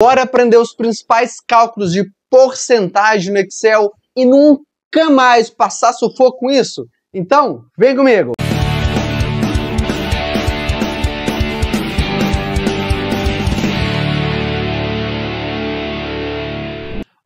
Bora aprender os principais cálculos de porcentagem no Excel e nunca mais passar sufoco com isso? Então, vem comigo!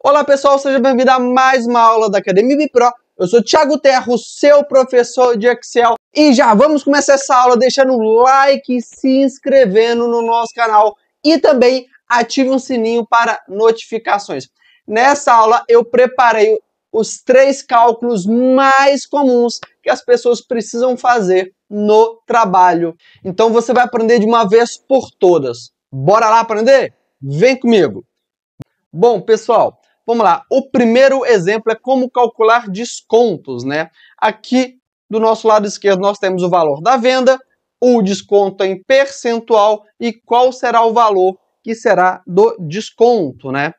Olá pessoal, seja bem-vindo a mais uma aula da Academia Bipro. Eu sou Thiago Terro, seu professor de Excel, e já vamos começar essa aula deixando o like, se inscrevendo no nosso canal e também ative o sininho para notificações. Nessa aula eu preparei os três cálculos mais comuns que as pessoas precisam fazer no trabalho. Então você vai aprender de uma vez por todas. Bora lá aprender? Vem comigo. Bom, pessoal, vamos lá. O primeiro exemplo é como calcular descontos, né? Aqui do nosso lado esquerdo nós temos o valor da venda, o desconto em percentual e qual será o valor que será do desconto, né?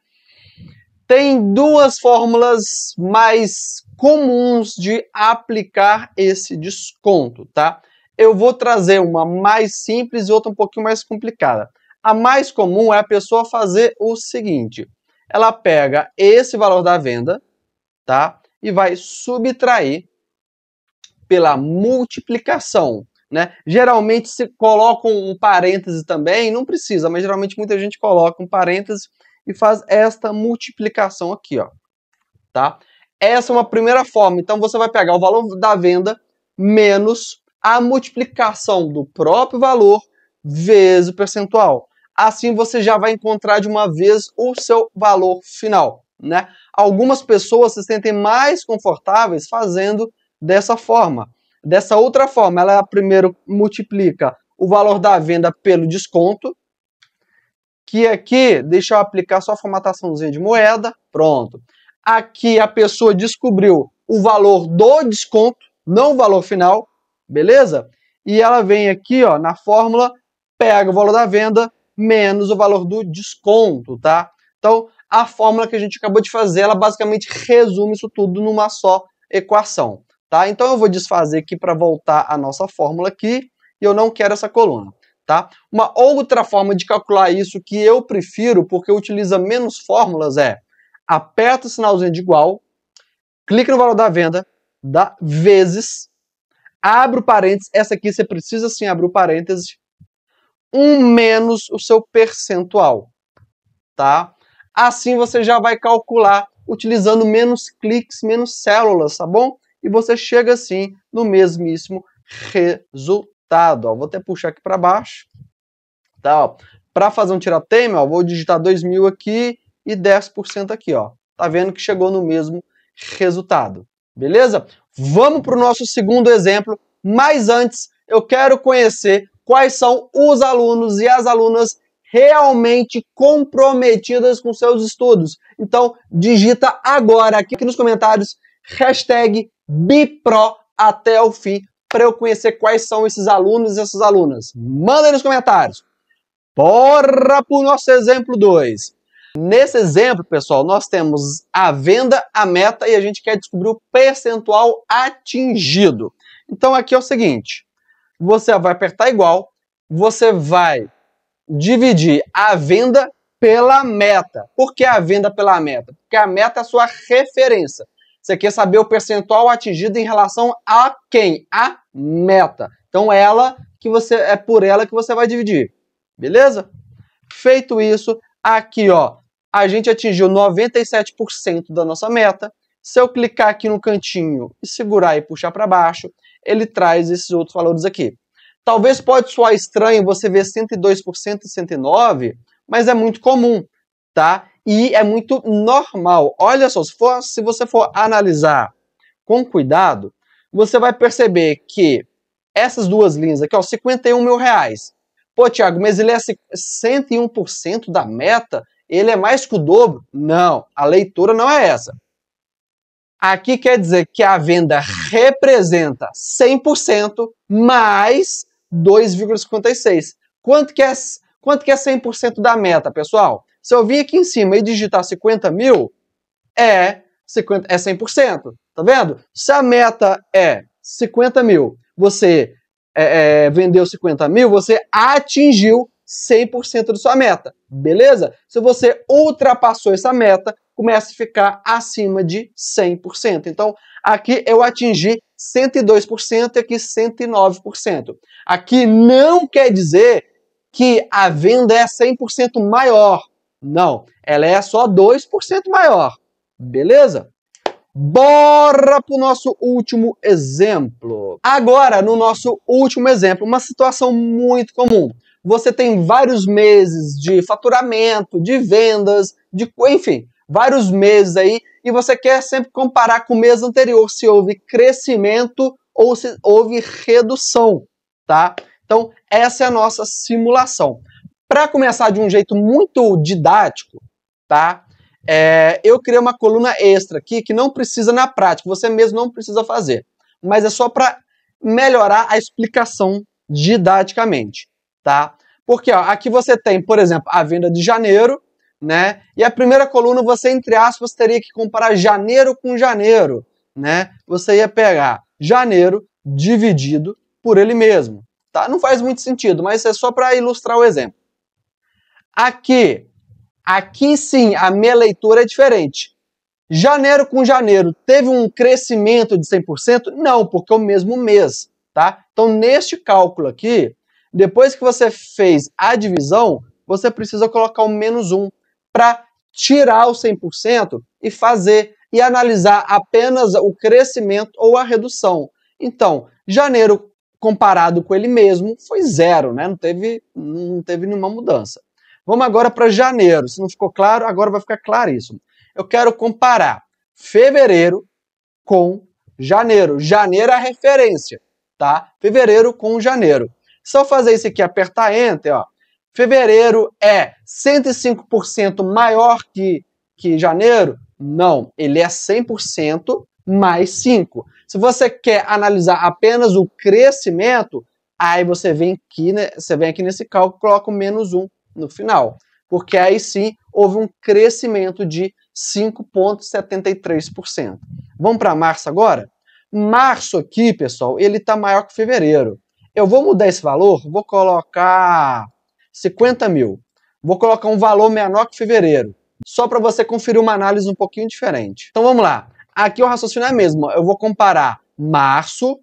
Tem duas fórmulas mais comuns de aplicar esse desconto, tá? Eu vou trazer uma mais simples e outra um pouquinho mais complicada. A mais comum é a pessoa fazer o seguinte: ela pega esse valor da venda, tá? E vai subtrair pela multiplicação né? Geralmente se coloca um parêntese também, não precisa, mas geralmente muita gente coloca um parêntese e faz esta multiplicação aqui, ó, tá? Essa é uma primeira forma. Então você vai pegar o valor da venda menos a multiplicação do próprio valor vezes o percentual. Assim você já vai encontrar de uma vez o seu valor final, né? Algumas pessoas se sentem mais confortáveis fazendo dessa forma Dessa outra forma, ela primeiro multiplica o valor da venda pelo desconto, que aqui, deixa eu aplicar só a formataçãozinha de moeda, pronto. Aqui a pessoa descobriu o valor do desconto, não o valor final, beleza? E ela vem aqui, ó, na fórmula, pega o valor da venda menos o valor do desconto, tá? Então, a fórmula que a gente acabou de fazer, ela basicamente resume isso tudo numa só equação. Tá? Então eu vou desfazer aqui para voltar a nossa fórmula aqui, e eu não quero essa coluna. Tá? Uma outra forma de calcular isso que eu prefiro, porque utiliza menos fórmulas, é aperta o sinalzinho de igual, clica no valor da venda, dá vezes, abre o parênteses, essa aqui você precisa sim abrir o parênteses, um menos o seu percentual, tá? Assim você já vai calcular utilizando menos cliques, menos células, tá bom? e você chega assim no mesmíssimo resultado. Ó, vou até puxar aqui para baixo. Tá, para fazer um tiratema, ó, vou digitar 2.000 aqui e 10% aqui. Ó. Tá vendo que chegou no mesmo resultado. Beleza? Vamos para o nosso segundo exemplo, mas antes eu quero conhecer quais são os alunos e as alunas realmente comprometidas com seus estudos. Então, digita agora aqui nos comentários hashtag BIPRO até o fim para eu conhecer quais são esses alunos e essas alunas. Manda nos comentários. Bora para o nosso exemplo 2. Nesse exemplo, pessoal, nós temos a venda, a meta e a gente quer descobrir o percentual atingido. Então aqui é o seguinte, você vai apertar igual, você vai dividir a venda pela meta. Por que a venda pela meta? Porque a meta é a sua referência você quer saber o percentual atingido em relação a quem? A meta. Então ela que você é por ela que você vai dividir. Beleza? Feito isso, aqui ó, a gente atingiu 97% da nossa meta. Se eu clicar aqui no cantinho e segurar e puxar para baixo, ele traz esses outros valores aqui. Talvez pode soar estranho você ver 102% e 109, mas é muito comum, tá? e é muito normal. Olha só, se, for, se você for analisar com cuidado, você vai perceber que essas duas linhas aqui, ó, 51 mil reais. Pô, Thiago, mas ele é 101% da meta? Ele é mais que o dobro? Não, a leitura não é essa. Aqui quer dizer que a venda representa 100% mais 2,56. Quanto que é, quanto que é 100% da meta, pessoal? Se eu vir aqui em cima e digitar 50 mil, é, 50, é 100%. Tá vendo? Se a meta é 50 mil, você é, é, vendeu 50 mil, você atingiu 100% da sua meta, beleza? Se você ultrapassou essa meta, começa a ficar acima de 100%. Então, aqui eu atingi 102% e aqui 109%. Aqui não quer dizer que a venda é 100% maior, não, ela é só 2% maior. Beleza? Bora para o nosso último exemplo. Agora, no nosso último exemplo, uma situação muito comum. Você tem vários meses de faturamento, de vendas, de enfim, vários meses aí, e você quer sempre comparar com o mês anterior se houve crescimento ou se houve redução, tá? Então, essa é a nossa simulação. Para começar de um jeito muito didático, tá? É, eu criei uma coluna extra aqui que não precisa na prática, você mesmo não precisa fazer, mas é só para melhorar a explicação didaticamente, tá? Porque ó, aqui você tem, por exemplo, a venda de janeiro, né? E a primeira coluna você, entre aspas, teria que comparar janeiro com janeiro, né? Você ia pegar janeiro dividido por ele mesmo, tá? Não faz muito sentido, mas é só para ilustrar o exemplo. Aqui, aqui sim, a minha leitura é diferente. Janeiro com janeiro, teve um crescimento de 100%? Não, porque é o mesmo mês, tá? Então, neste cálculo aqui, depois que você fez a divisão, você precisa colocar o menos 1 para tirar o 100% e fazer e analisar apenas o crescimento ou a redução. Então, janeiro comparado com ele mesmo foi zero, né? Não teve, não teve nenhuma mudança. Vamos agora para janeiro. Se não ficou claro, agora vai ficar claríssimo. Eu quero comparar fevereiro com janeiro. Janeiro é a referência, tá? Fevereiro com janeiro. Se eu fazer isso aqui, apertar Enter, ó, fevereiro é 105% maior que, que janeiro? Não, ele é 100% mais 5. Se você quer analisar apenas o crescimento, aí você vem aqui, né, você vem aqui nesse cálculo, coloca o menos 1 no final, porque aí sim houve um crescimento de 5,73%. Vamos para março agora? Março aqui, pessoal, ele está maior que fevereiro. Eu vou mudar esse valor, vou colocar 50 mil. Vou colocar um valor menor que fevereiro, só para você conferir uma análise um pouquinho diferente. Então vamos lá. Aqui o raciocínio é mesmo. Eu vou comparar março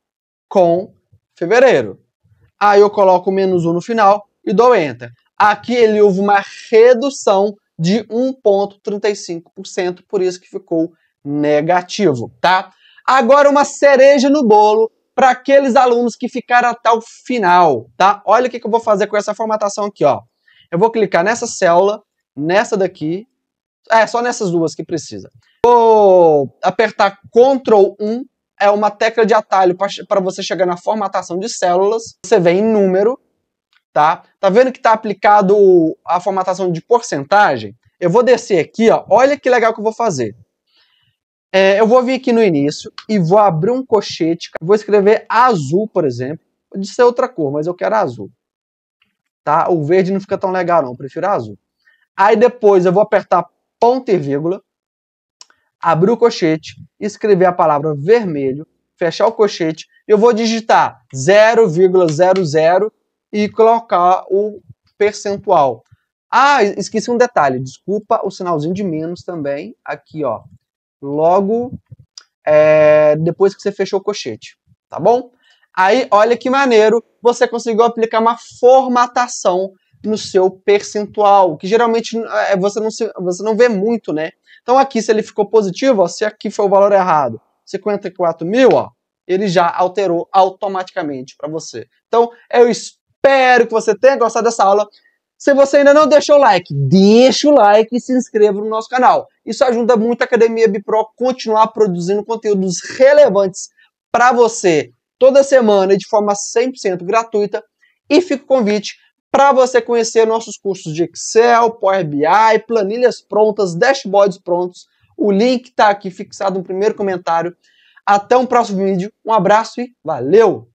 com fevereiro. Aí eu coloco menos um no final e dou enter. Aqui ele houve uma redução de 1,35%, por isso que ficou negativo, tá? Agora uma cereja no bolo para aqueles alunos que ficaram até o final, tá? Olha o que, que eu vou fazer com essa formatação aqui, ó. Eu vou clicar nessa célula, nessa daqui, é, só nessas duas que precisa. Vou apertar Ctrl 1, é uma tecla de atalho para você chegar na formatação de células. Você vem em número, tá? Tá vendo que está aplicado a formatação de porcentagem? Eu vou descer aqui, ó, olha que legal que eu vou fazer. É, eu vou vir aqui no início e vou abrir um cochete, vou escrever azul, por exemplo, pode ser outra cor, mas eu quero azul. Tá? O verde não fica tão legal não, eu prefiro azul. Aí depois eu vou apertar ponto e vírgula, abrir o cochete, escrever a palavra vermelho, fechar o cochete, eu vou digitar 0,00 e colocar o percentual. Ah, esqueci um detalhe, desculpa o sinalzinho de menos também, aqui ó, logo é, depois que você fechou o cochete, tá bom? Aí, olha que maneiro, você conseguiu aplicar uma formatação no seu percentual, que geralmente é, você não, se, você não vê muito, né? Então aqui, se ele ficou positivo, ó, se aqui foi o valor errado, 54 mil, ó, ele já alterou automaticamente para você. Então, eu é espero espero que você tenha gostado dessa aula. Se você ainda não deixou o like, deixa o like e se inscreva no nosso canal. Isso ajuda muito a Academia Bipro continuar produzindo conteúdos relevantes para você toda semana de forma 100% gratuita. E fica o convite para você conhecer nossos cursos de Excel, Power BI, planilhas prontas, dashboards prontos. O link está aqui fixado no primeiro comentário. Até um próximo vídeo. Um abraço e valeu!